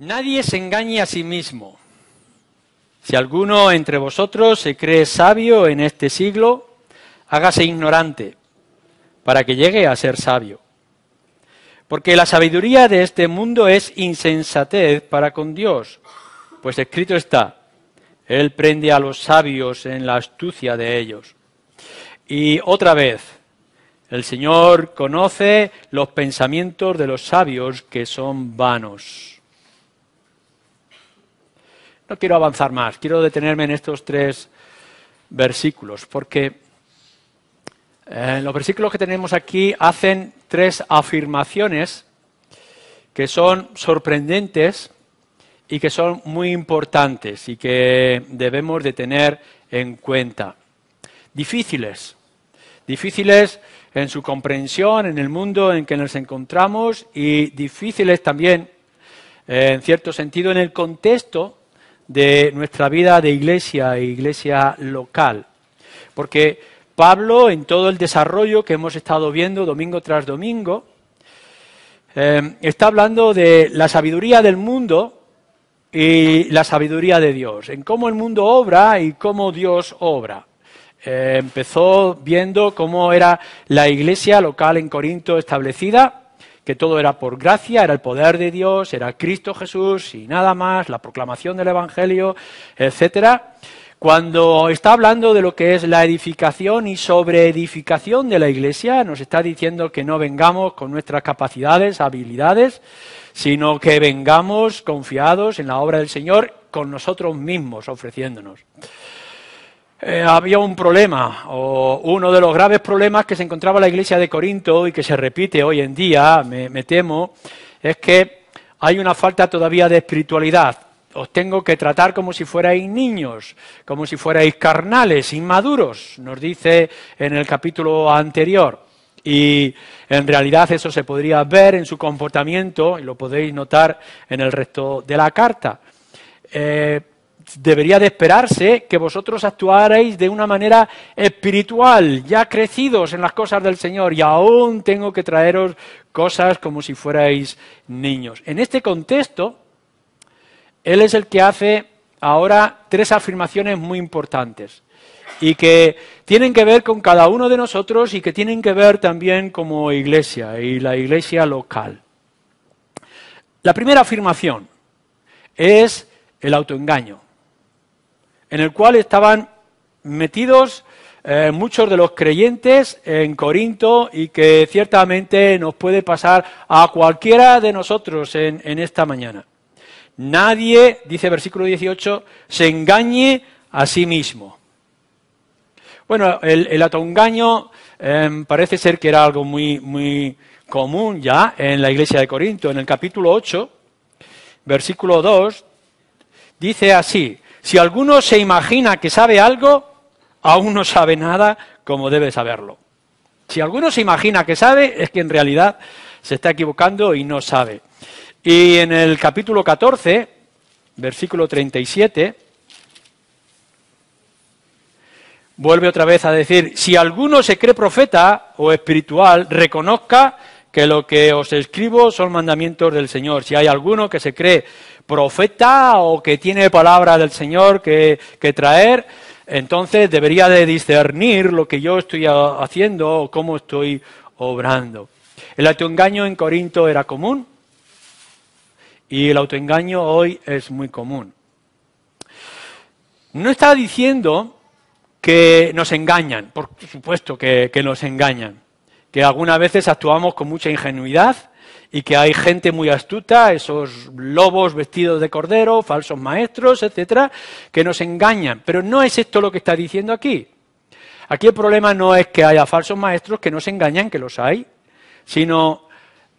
Nadie se engañe a sí mismo. Si alguno entre vosotros se cree sabio en este siglo, hágase ignorante, para que llegue a ser sabio. Porque la sabiduría de este mundo es insensatez para con Dios, pues escrito está, Él prende a los sabios en la astucia de ellos. Y otra vez, el Señor conoce los pensamientos de los sabios que son vanos. No quiero avanzar más, quiero detenerme en estos tres versículos, porque eh, los versículos que tenemos aquí hacen tres afirmaciones que son sorprendentes y que son muy importantes y que debemos de tener en cuenta. Difíciles, difíciles en su comprensión, en el mundo en que nos encontramos y difíciles también, eh, en cierto sentido, en el contexto de nuestra vida de iglesia e iglesia local. Porque Pablo, en todo el desarrollo que hemos estado viendo domingo tras domingo, eh, está hablando de la sabiduría del mundo y la sabiduría de Dios, en cómo el mundo obra y cómo Dios obra. Eh, empezó viendo cómo era la iglesia local en Corinto establecida, que todo era por gracia, era el poder de Dios, era Cristo Jesús y nada más, la proclamación del Evangelio, etcétera. Cuando está hablando de lo que es la edificación y sobreedificación de la Iglesia, nos está diciendo que no vengamos con nuestras capacidades, habilidades, sino que vengamos confiados en la obra del Señor con nosotros mismos ofreciéndonos. Eh, había un problema, o uno de los graves problemas que se encontraba la iglesia de Corinto y que se repite hoy en día, me, temo, es que hay una falta todavía de espiritualidad. Os tengo que tratar como si fuerais niños, como si fuerais carnales, inmaduros, nos dice en el capítulo anterior. Y en realidad eso se podría ver en su comportamiento, y lo podéis notar en el resto de la carta. Eh, debería de esperarse que vosotros actuarais de una manera espiritual, ya crecidos en las cosas del Señor, y aún tengo que traeros cosas como si fuerais niños. En este contexto, Él es el que hace ahora tres afirmaciones muy importantes y que tienen que ver con cada uno de nosotros y que tienen que ver también como iglesia y la iglesia local. La primera afirmación es el autoengaño en el cual estaban metidos eh, muchos de los creyentes en Corinto y que ciertamente nos puede pasar a cualquiera de nosotros en, esta mañana. Nadie, dice versículo 18, se engañe a sí mismo. Bueno, el, el em, parece ser que era algo muy, muy común ya en la iglesia de Corinto. En el capítulo 8, versículo 2, dice así, si alguno se imagina que sabe algo, aún no sabe nada como debe saberlo. Si alguno se imagina que sabe, es que en realidad se está equivocando y no sabe. Y en el capítulo 14, versículo 37, vuelve otra vez a decir, si alguno se cree profeta o espiritual, reconozca que lo que os escribo son mandamientos del Señor. Si hay alguno que se cree profeta o que tiene palabra del Señor que, traer, entonces debería de discernir lo que yo estoy haciendo o cómo estoy obrando. El autoengaño en Corinto era común y el autoengaño hoy es muy común. No está diciendo que nos engañan, por supuesto que nos engañan, que algunas veces actuamos con mucha ingenuidad y que hay gente muy astuta, esos lobos vestidos de cordero, falsos maestros, etcétera, que nos engañan. Pero no es esto lo que está diciendo aquí. Aquí el problema no es que haya falsos maestros que nos engañan, que los hay, sino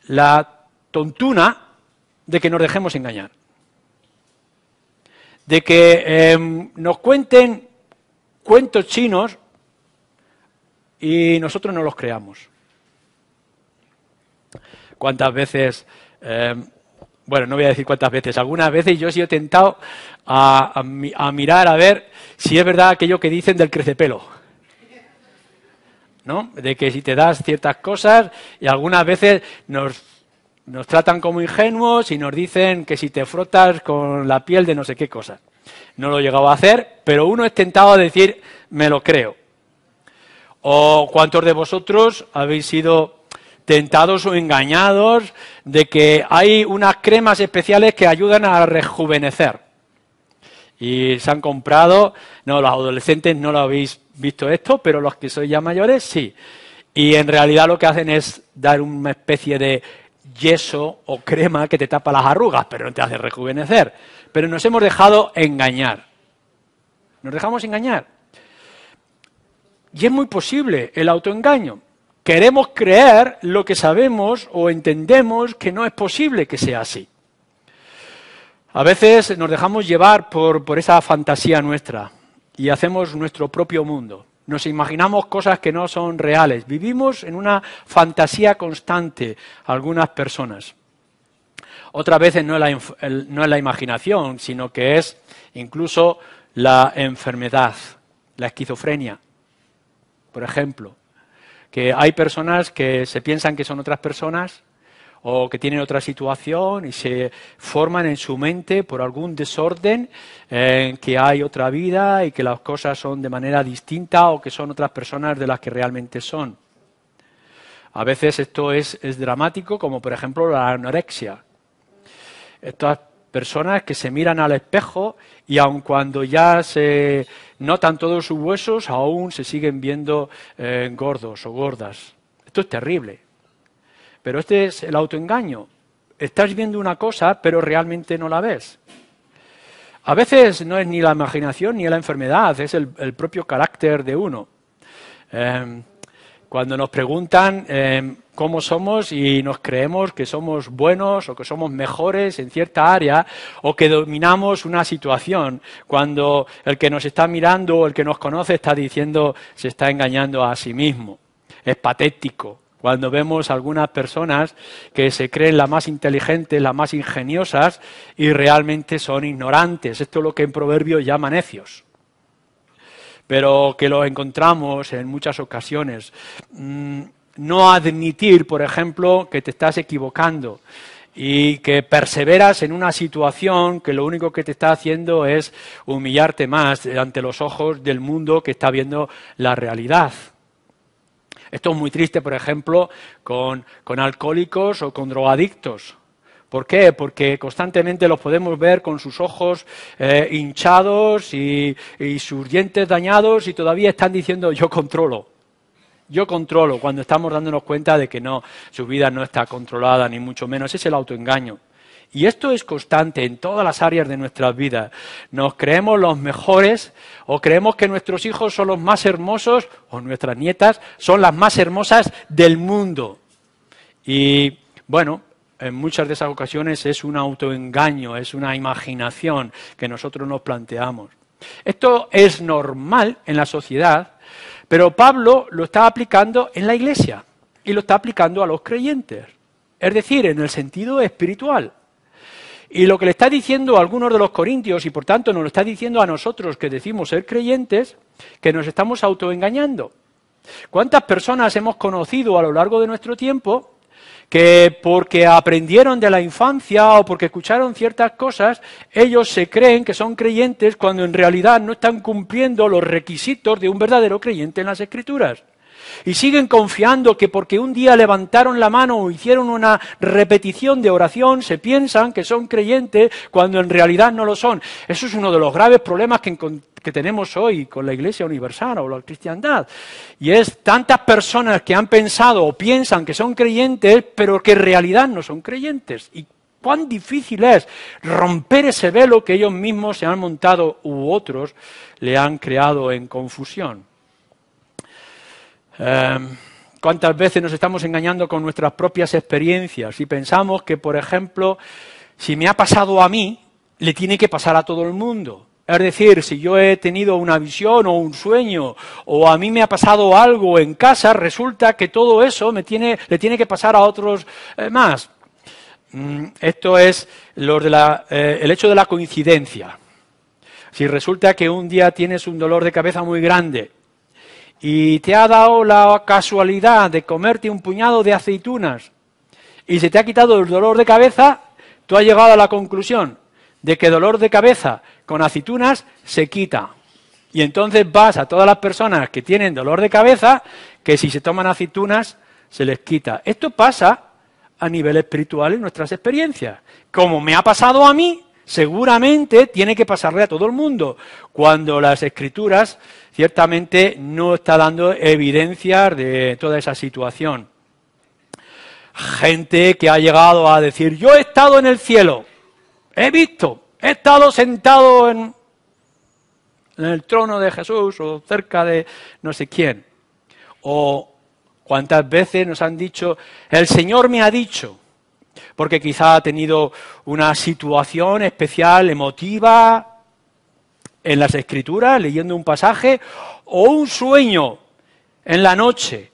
la tontuna de que nos dejemos engañar. De que em, nos cuenten cuentos chinos y nosotros no los creamos cuántas veces, eh, bueno, no voy a decir cuántas veces, algunas veces yo he sido tentado a, mirar a ver si es verdad aquello que dicen del crecepelo. ¿No? De que si te das ciertas cosas y algunas veces nos, nos tratan como ingenuos y nos dicen que si te frotas con la piel de no sé qué cosa. No lo he llegado a hacer, pero uno es tentado a decir, me lo creo. O cuántos de vosotros habéis sido tentados o engañados de que hay unas cremas especiales que ayudan a rejuvenecer. Y se han comprado, no, los adolescentes no lo habéis visto esto, pero los que sois ya mayores sí. Y en realidad lo que hacen es dar una especie de yeso o crema que te tapa las arrugas, pero no te hace rejuvenecer. Pero nos hemos dejado engañar. Nos dejamos engañar. Y es muy posible el autoengaño. Queremos creer lo que sabemos o entendemos que no es posible que sea así. A veces nos dejamos llevar por, esa fantasía nuestra y hacemos nuestro propio mundo. Nos imaginamos cosas que no son reales. Vivimos en una fantasía constante, algunas personas. Otras veces no es no es la imaginación, sino que es incluso la enfermedad, la esquizofrenia, por ejemplo que hay personas que se piensan que son otras personas o que tienen otra situación y se forman en su mente por algún desorden en eh, que hay otra vida y que las cosas son de manera distinta o que son otras personas de las que realmente son. A veces esto es, dramático, como por ejemplo la anorexia personas que se miran al espejo y aun cuando ya se notan todos sus huesos, aún se siguen viendo eh, gordos o gordas. Esto es terrible. Pero este es el autoengaño. Estás viendo una cosa, pero realmente no la ves. A veces no es ni la imaginación ni la enfermedad, es el, propio carácter de uno. Em, cuando nos preguntan em, cómo somos y nos creemos que somos buenos o que somos mejores en cierta área o que dominamos una situación, cuando el que nos está mirando o el que nos conoce está diciendo se está engañando a sí mismo. Es patético, cuando vemos algunas personas que se creen las más inteligentes, las más ingeniosas y realmente son ignorantes. Esto es lo que en proverbio llama necios pero que lo encontramos en muchas ocasiones. Mm, no admitir, por ejemplo, que te estás equivocando y que perseveras en una situación que lo único que te está haciendo es humillarte más ante los ojos del mundo que está viendo la realidad. Esto es muy triste, por ejemplo, con, con alcohólicos o con drogadictos. ¿Por qué? Porque constantemente los podemos ver con sus ojos eh, hinchados y, y sus dientes dañados y todavía están diciendo yo controlo. Yo controlo cuando estamos dándonos cuenta de que no, su vida no está controlada, ni mucho menos. Es el autoengaño. Y esto es constante en todas las áreas de nuestras vidas. Nos creemos los mejores o creemos que nuestros hijos son los más hermosos o nuestras nietas son las más hermosas del mundo. Y bueno, en muchas de esas ocasiones es un autoengaño, es una imaginación que nosotros nos planteamos. Esto es normal en la sociedad, pero Pablo lo está aplicando en la iglesia y lo está aplicando a los creyentes, es decir, en el sentido espiritual. Y lo que le está diciendo a algunos de los corintios, y por tanto nos lo está diciendo a nosotros que decimos ser creyentes, que nos estamos autoengañando. ¿Cuántas personas hemos conocido a lo largo de nuestro tiempo que porque aprendieron de la infancia o porque escucharon ciertas cosas, ellos se creen que son creyentes cuando en realidad no están cumpliendo los requisitos de un verdadero creyente en las escrituras. Y siguen confiando que porque un día levantaron la mano o hicieron una repetición de oración, se piensan que son creyentes cuando en realidad no lo son. Eso es uno de los graves problemas que, encontramos que tenemos hoy con la Iglesia Universal o la cristiandad. Y es tantas personas que han pensado o piensan que son creyentes, pero que en realidad no son creyentes. Y cuán difícil es romper ese velo que ellos mismos se han montado u otros le han creado en confusión. Em, ¿Cuántas veces nos estamos engañando con nuestras propias experiencias y pensamos que, por ejemplo, si me ha pasado a mí, le tiene que pasar a todo el mundo? Es decir, si yo he tenido una visión o un sueño o a mí me ha pasado algo en casa, resulta que todo eso me tiene, le tiene que pasar a otros eh, más. Mm, esto es eh, el hecho de la coincidencia. Si resulta que un día tienes un dolor de cabeza muy grande y te ha dado la casualidad de comerte un puñado de aceitunas y se te ha quitado el dolor de cabeza, tú has llegado a la conclusión de que dolor de cabeza con aceitunas se quita. Y entonces vas a todas las personas que tienen dolor de cabeza, que si se toman aceitunas se les quita. Esto pasa a nivel espiritual en nuestras experiencias. Como me ha pasado a mí, seguramente tiene que pasarle a todo el mundo, cuando las escrituras ciertamente no está dando evidencias de toda esa situación. Gente que ha llegado a decir, yo he estado en el cielo, he visto, He estado sentado en, el trono de Jesús o cerca de no sé quién. O cuántas veces nos han dicho, el Señor me ha dicho, porque quizá ha tenido una situación especial, emotiva, en las escrituras, leyendo un pasaje, o un sueño en la noche,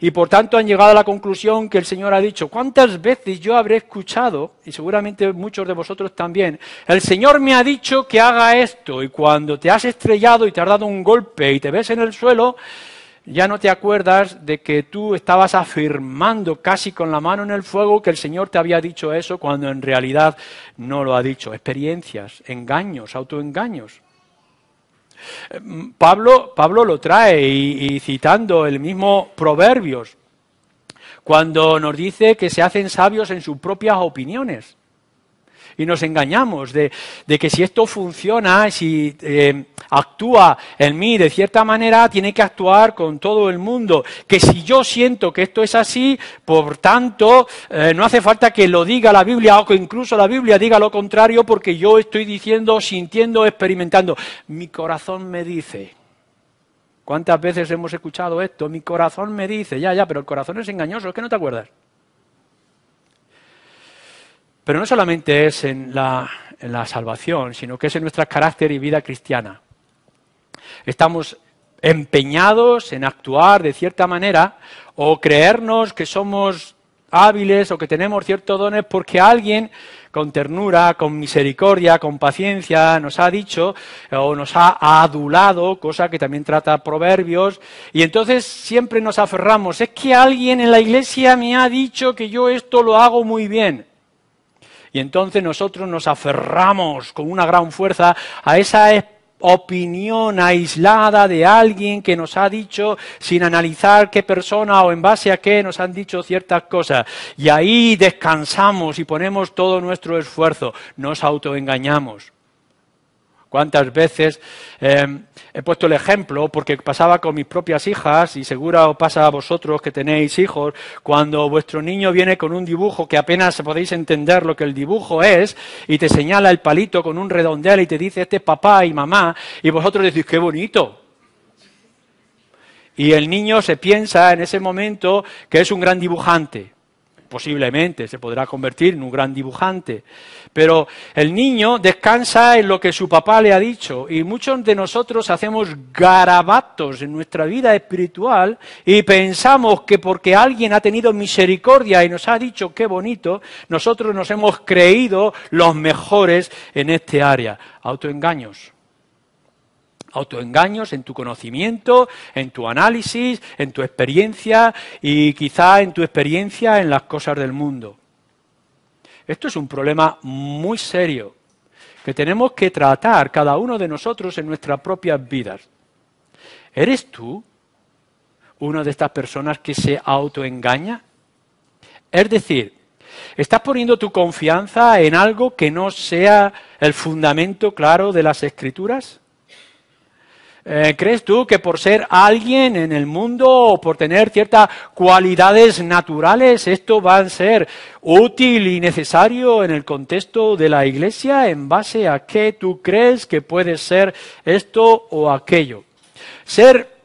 y por tanto han llegado a la conclusión que el Señor ha dicho, ¿cuántas veces yo habré escuchado, y seguramente muchos de vosotros también, el Señor me ha dicho que haga esto, y cuando te has estrellado y te has dado un golpe y te ves en el suelo, ya no te acuerdas de que tú estabas afirmando casi con la mano en el fuego que el Señor te había dicho eso cuando en realidad no lo ha dicho. Experiencias, engaños, autoengaños. Pablo, Pablo lo trae y citando el mismo Proverbios, cuando nos dice que se hacen sabios en sus propias opiniones y nos engañamos de, que si esto funciona, si eh, actúa en mí de cierta manera, tiene que actuar con todo el mundo. Que si yo siento que esto es así, por tanto, eh, no hace falta que lo diga la Biblia o que incluso la Biblia diga lo contrario porque yo estoy diciendo, sintiendo, experimentando. Mi corazón me dice. ¿Cuántas veces hemos escuchado esto? Mi corazón me dice, ya, ya, pero el corazón es engañoso, es que no te acuerdas. Pero no solamente es en la, salvación, sino que es en nuestro carácter y vida cristiana. Estamos empeñados en actuar de cierta manera o creernos que somos hábiles o que tenemos ciertos dones porque alguien con ternura, con misericordia, con paciencia nos ha dicho o nos ha adulado, cosa que también trata proverbios, y entonces siempre nos aferramos, es que alguien en la iglesia me ha dicho que yo esto lo hago muy bien. Y entonces nosotros nos aferramos con una gran fuerza a esa opinión aislada de alguien que nos ha dicho sin analizar qué persona o en base a qué nos han dicho ciertas cosas. Y ahí descansamos y ponemos todo nuestro esfuerzo. Nos autoengañamos cuántas veces em, he puesto el ejemplo, porque pasaba con mis propias hijas, y seguro os pasa a vosotros que tenéis hijos, cuando vuestro niño viene con un dibujo que apenas podéis entender lo que el dibujo es, y te señala el palito con un redondel y te dice, este es papá y mamá, y vosotros decís, qué bonito. Y el niño se piensa en ese momento que es un gran dibujante posiblemente se podrá convertir en un gran dibujante. Pero el niño descansa en lo que su papá le ha dicho y muchos de nosotros hacemos garabatos en nuestra vida espiritual y pensamos que porque alguien ha tenido misericordia y nos ha dicho qué bonito, nosotros nos hemos creído los mejores en este área. Autoengaños autoengaños en tu conocimiento, en tu análisis, en tu experiencia y quizá en tu experiencia en las cosas del mundo. Esto es un problema muy serio que tenemos que tratar cada uno de nosotros en nuestras propias vidas. ¿Eres tú una de estas personas que se autoengaña? Es decir, ¿estás poniendo tu confianza en algo que no sea el fundamento claro de las escrituras? Eh, ¿Crees tú que por ser alguien en el mundo o por tener ciertas cualidades naturales, esto va a ser útil y necesario en el contexto de la iglesia? ¿En base a qué tú crees que puede ser esto o aquello? Ser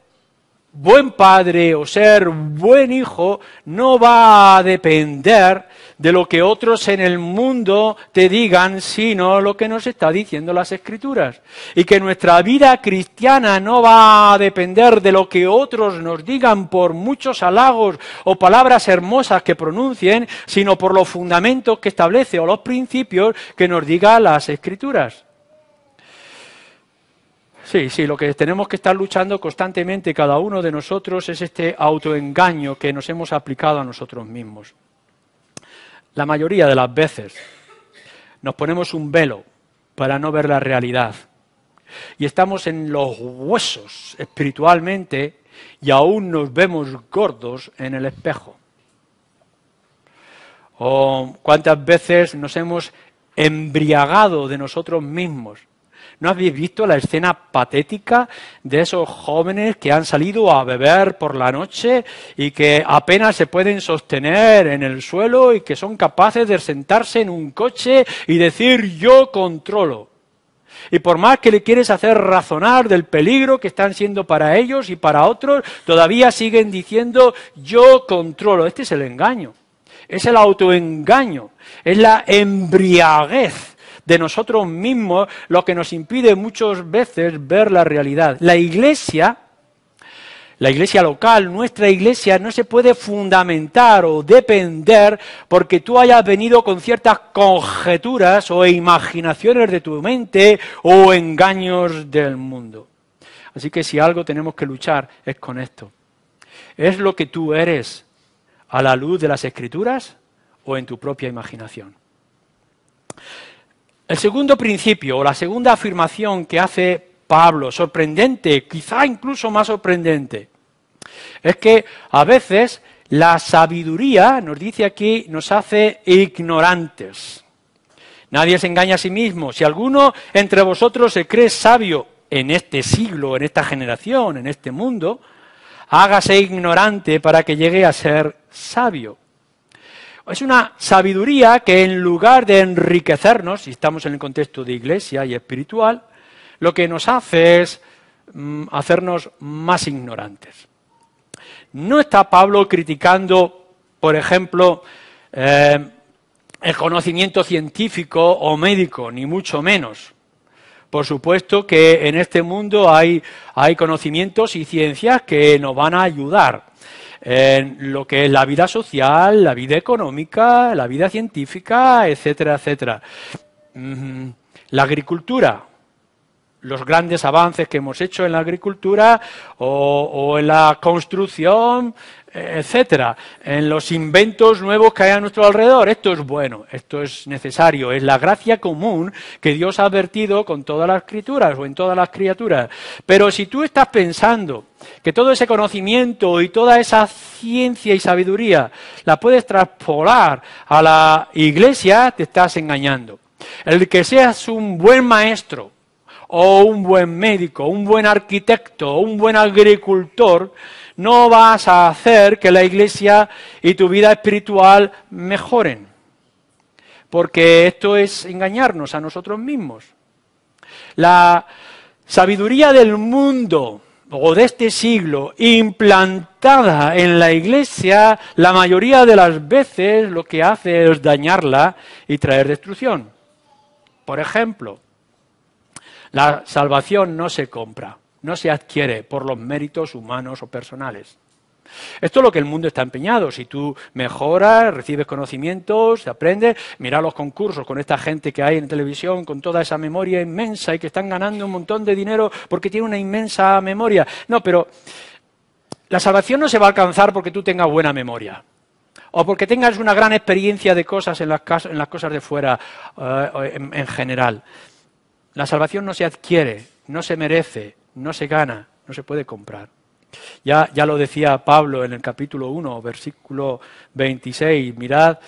buen padre o ser buen hijo no va a depender de lo que otros en el mundo te digan, sino lo que nos está diciendo las escrituras. Y que nuestra vida cristiana no va a depender de lo que otros nos digan por muchos halagos o palabras hermosas que pronuncien, sino por los fundamentos que establece o los principios que nos diga las escrituras. Sí, sí, lo que tenemos que estar luchando constantemente cada uno de nosotros es este autoengaño que nos hemos aplicado a nosotros mismos. La mayoría de las veces nos ponemos un velo para no ver la realidad y estamos en los huesos espiritualmente y aún nos vemos gordos en el espejo. O cuántas veces nos hemos embriagado de nosotros mismos ¿No habéis visto la escena patética de esos jóvenes que han salido a beber por la noche y que apenas se pueden sostener en el suelo y que son capaces de sentarse en un coche y decir yo controlo? Y por más que le quieres hacer razonar del peligro que están siendo para ellos y para otros, todavía siguen diciendo yo controlo. Este es el engaño, es el autoengaño, es la embriaguez de nosotros mismos lo que nos impide muchas veces ver la realidad. La iglesia, la iglesia local, nuestra iglesia no se puede fundamentar o depender porque tú hayas venido con ciertas conjeturas o imaginaciones de tu mente o engaños del mundo. Así que si algo tenemos que luchar es con esto. ¿Es lo que tú eres a la luz de las escrituras o en tu propia imaginación? El segundo principio, o la segunda afirmación que hace Pablo, sorprendente, quizá incluso más sorprendente, es que a veces la sabiduría, nos dice aquí, nos hace ignorantes. Nadie se engaña a sí mismo. Si alguno entre vosotros se cree sabio en este siglo, en esta generación, en este mundo, hágase ignorante para que llegue a ser sabio. Es una sabiduría que en lugar de enriquecernos, si estamos en el contexto de iglesia y espiritual, lo que nos hace es mm, hacernos más ignorantes. No está Pablo criticando, por ejemplo, eh, el conocimiento científico o médico, ni mucho menos. Por supuesto que en este mundo hay, hay conocimientos y ciencias que nos van a ayudar, en lo que es la vida social, la vida económica, la vida científica, etcétera, etcétera. La agricultura, los grandes avances que hemos hecho en la agricultura o, o en la construcción, etcétera, en los inventos nuevos que hay a nuestro alrededor. Esto es bueno, esto es necesario, es la gracia común que Dios ha advertido con todas las escrituras o en todas las criaturas. Pero si tú estás pensando que todo ese conocimiento y toda esa ciencia y sabiduría la puedes traspolar a la iglesia, te estás engañando. El que seas un buen maestro, o un buen médico, un buen arquitecto, un buen agricultor, no vas a hacer que la iglesia y tu vida espiritual mejoren. Porque esto es engañarnos a nosotros mismos. La sabiduría del mundo o de este siglo implantada en la iglesia, la mayoría de las veces lo que hace es dañarla y traer destrucción. Por ejemplo, la salvación no se compra, no se adquiere por los méritos humanos o personales. Esto es lo que el mundo está empeñado. Si tú mejoras, recibes conocimientos, aprendes, mira los concursos con esta gente que hay en televisión, con toda esa memoria inmensa y que están ganando un montón de dinero porque tiene una inmensa memoria. No, pero la salvación no se va a alcanzar porque tú tengas buena memoria. O porque tengas una gran experiencia de cosas en las, cosas de fuera eh, en general. La salvación no se adquiere, no se merece, no se gana, no se puede comprar. Ya, lo decía Pablo en el capítulo 1, versículo 26, mirad,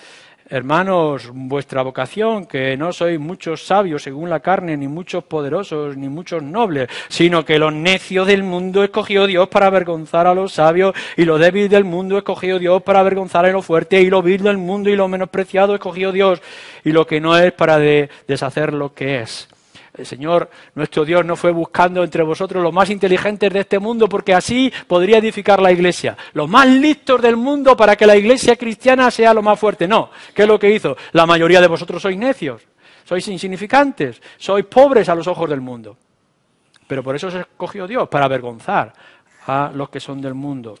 hermanos, vuestra vocación, que no sois muchos sabios según la carne, ni muchos poderosos, ni muchos nobles, sino que los necios del mundo escogió Dios para avergonzar a los sabios, y los débiles del mundo escogió Dios para avergonzar a los fuertes, y lo vil del mundo y lo menospreciado escogió Dios, y lo que no es para deshacer lo que es el Señor, nuestro Dios, no fue buscando entre vosotros los más inteligentes de este mundo, porque así podría edificar la iglesia. Los más listos del mundo para que la iglesia cristiana sea lo más fuerte. No. ¿Qué es lo que hizo? La mayoría de vosotros sois necios, sois insignificantes, sois pobres a los ojos del mundo. Pero por eso se escogió Dios, para avergonzar a los que son del mundo.